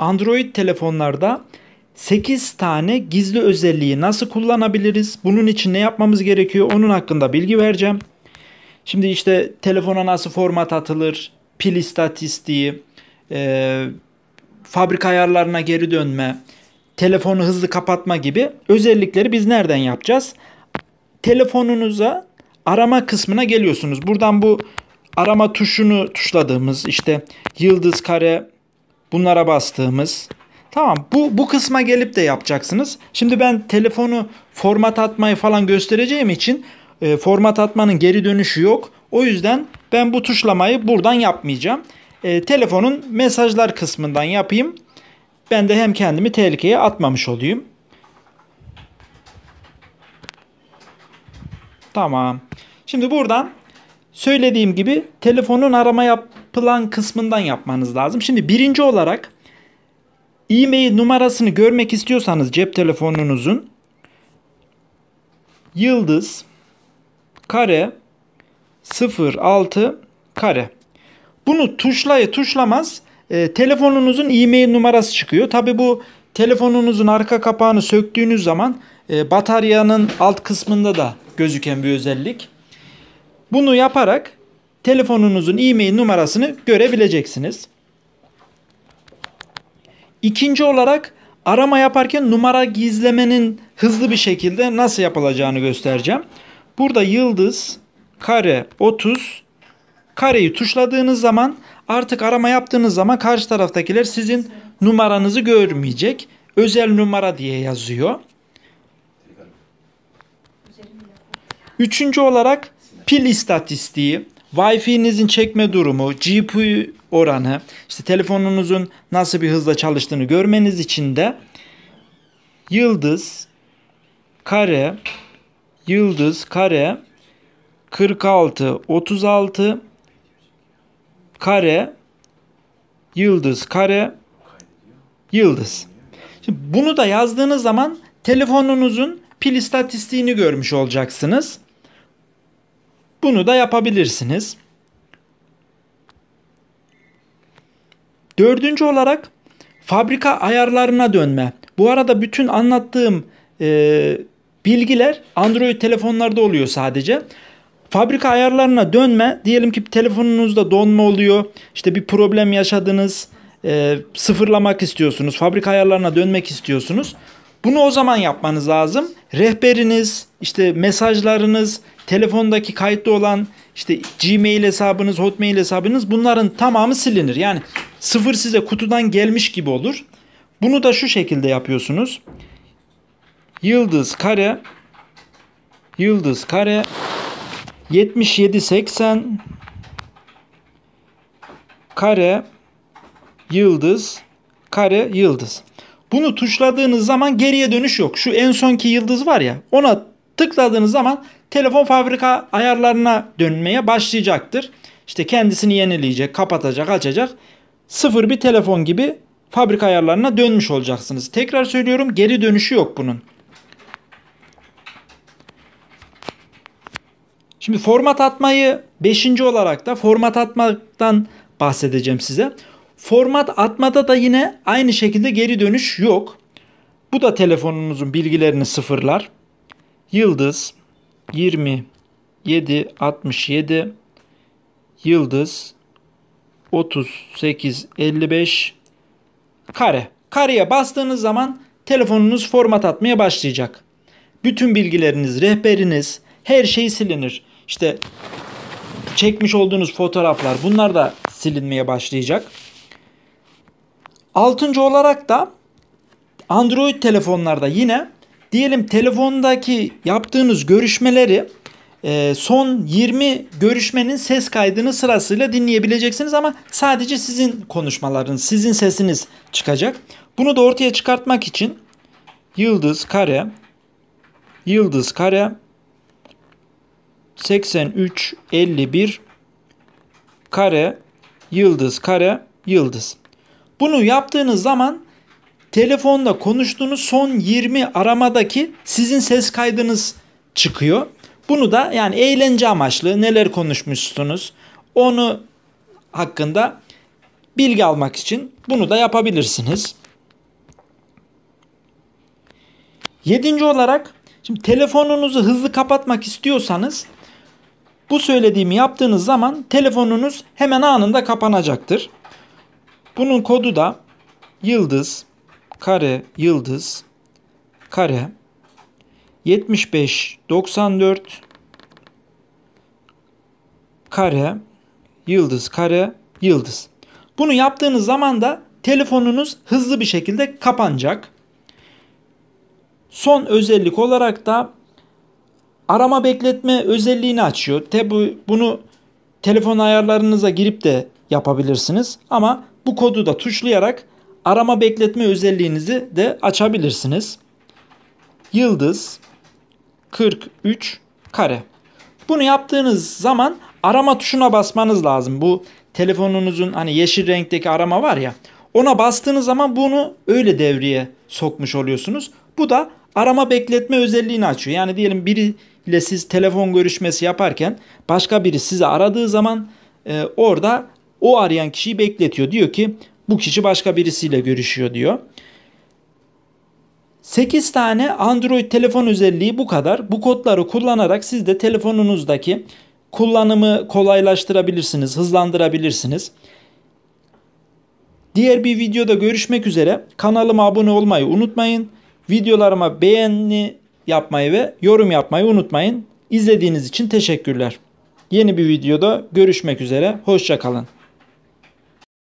Android telefonlarda 8 tane gizli özelliği nasıl kullanabiliriz? Bunun için ne yapmamız gerekiyor? Onun hakkında bilgi vereceğim. Şimdi işte telefona nasıl format atılır, pil istatistiği, e, fabrika ayarlarına geri dönme, telefonu hızlı kapatma gibi özellikleri biz nereden yapacağız? Telefonunuza arama kısmına geliyorsunuz. Buradan bu arama tuşunu tuşladığımız işte yıldız, kare, Bunlara bastığımız. Tamam bu, bu kısma gelip de yapacaksınız. Şimdi ben telefonu format atmayı falan göstereceğim için e, format atmanın geri dönüşü yok. O yüzden ben bu tuşlamayı buradan yapmayacağım. E, telefonun mesajlar kısmından yapayım. Ben de hem kendimi tehlikeye atmamış olayım. Tamam. Şimdi buradan söylediğim gibi telefonun arama yap plan kısmından yapmanız lazım. Şimdi birinci olarak e-mail numarasını görmek istiyorsanız cep telefonunuzun yıldız kare 06 kare. Bunu tuşlaya tuşlamaz e, telefonunuzun e-mail numarası çıkıyor. Tabi bu telefonunuzun arka kapağını söktüğünüz zaman e, bataryanın alt kısmında da gözüken bir özellik. Bunu yaparak telefonunuzun e-mail numarasını görebileceksiniz. İkinci olarak arama yaparken numara gizlemenin hızlı bir şekilde nasıl yapılacağını göstereceğim. Burada yıldız kare 30 kareyi tuşladığınız zaman artık arama yaptığınız zaman karşı taraftakiler sizin numaranızı görmeyecek. Özel numara diye yazıyor. Üçüncü olarak pil istatistiği. Wi-Fi'nizin çekme durumu, GPU oranı, işte telefonunuzun nasıl bir hızla çalıştığını görmeniz için de yıldız kare yıldız kare 46 36 kare yıldız kare yıldız. Şimdi bunu da yazdığınız zaman telefonunuzun pil istatistiğini görmüş olacaksınız. Bunu da yapabilirsiniz. Dördüncü olarak fabrika ayarlarına dönme. Bu arada bütün anlattığım e, bilgiler Android telefonlarda oluyor sadece. Fabrika ayarlarına dönme. Diyelim ki telefonunuzda donma oluyor. İşte bir problem yaşadınız. E, sıfırlamak istiyorsunuz. Fabrika ayarlarına dönmek istiyorsunuz. Bunu o zaman yapmanız lazım. Rehberiniz, işte mesajlarınız, telefondaki kayıtlı olan işte Gmail hesabınız, Hotmail hesabınız bunların tamamı silinir. Yani sıfır size kutudan gelmiş gibi olur. Bunu da şu şekilde yapıyorsunuz. Yıldız kare yıldız kare 77 80 kare yıldız kare yıldız. Bunu tuşladığınız zaman geriye dönüş yok. Şu en sonki yıldız var ya ona tıkladığınız zaman telefon fabrika ayarlarına dönmeye başlayacaktır. İşte kendisini yenileyecek, kapatacak, açacak. Sıfır bir telefon gibi fabrika ayarlarına dönmüş olacaksınız. Tekrar söylüyorum geri dönüşü yok bunun. Şimdi format atmayı 5. olarak da format atmaktan bahsedeceğim size. Format atmada da yine aynı şekilde geri dönüş yok. Bu da telefonunuzun bilgilerini sıfırlar. Yıldız 27 67 yıldız 38 55 kare. Kareye bastığınız zaman telefonunuz format atmaya başlayacak. Bütün bilgileriniz, rehberiniz, her şey silinir. İşte çekmiş olduğunuz fotoğraflar bunlar da silinmeye başlayacak. Altıncı olarak da Android telefonlarda yine diyelim telefondaki yaptığınız görüşmeleri e, son 20 görüşmenin ses kaydını sırasıyla dinleyebileceksiniz ama sadece sizin konuşmalarınız, sizin sesiniz çıkacak. Bunu da ortaya çıkartmak için yıldız kare yıldız kare 83 51 kare yıldız kare yıldız. Bunu yaptığınız zaman telefonda konuştuğunuz son 20 aramadaki sizin ses kaydınız çıkıyor. Bunu da yani eğlence amaçlı neler konuşmuşsunuz onu hakkında bilgi almak için bunu da yapabilirsiniz. Yedinci olarak şimdi telefonunuzu hızlı kapatmak istiyorsanız bu söylediğimi yaptığınız zaman telefonunuz hemen anında kapanacaktır. Bunun kodu da yıldız, kare, yıldız, kare, 75, 94, kare, yıldız, kare, yıldız. Bunu yaptığınız zaman da telefonunuz hızlı bir şekilde kapanacak. Son özellik olarak da arama bekletme özelliğini açıyor. Tabi bunu telefon ayarlarınıza girip de yapabilirsiniz ama bu kodu da tuşlayarak arama bekletme özelliğinizi de açabilirsiniz. Yıldız 43 kare. Bunu yaptığınız zaman arama tuşuna basmanız lazım. Bu telefonunuzun hani yeşil renkteki arama var ya. Ona bastığınız zaman bunu öyle devreye sokmuş oluyorsunuz. Bu da arama bekletme özelliğini açıyor. Yani diyelim biriyle siz telefon görüşmesi yaparken başka biri sizi aradığı zaman e, orada o arayan kişiyi bekletiyor. Diyor ki bu kişi başka birisiyle görüşüyor diyor. 8 tane Android telefon özelliği bu kadar. Bu kodları kullanarak siz de telefonunuzdaki kullanımı kolaylaştırabilirsiniz, hızlandırabilirsiniz. Diğer bir videoda görüşmek üzere. Kanalıma abone olmayı unutmayın. Videolarıma beğeni yapmayı ve yorum yapmayı unutmayın. İzlediğiniz için teşekkürler. Yeni bir videoda görüşmek üzere. Hoşçakalın.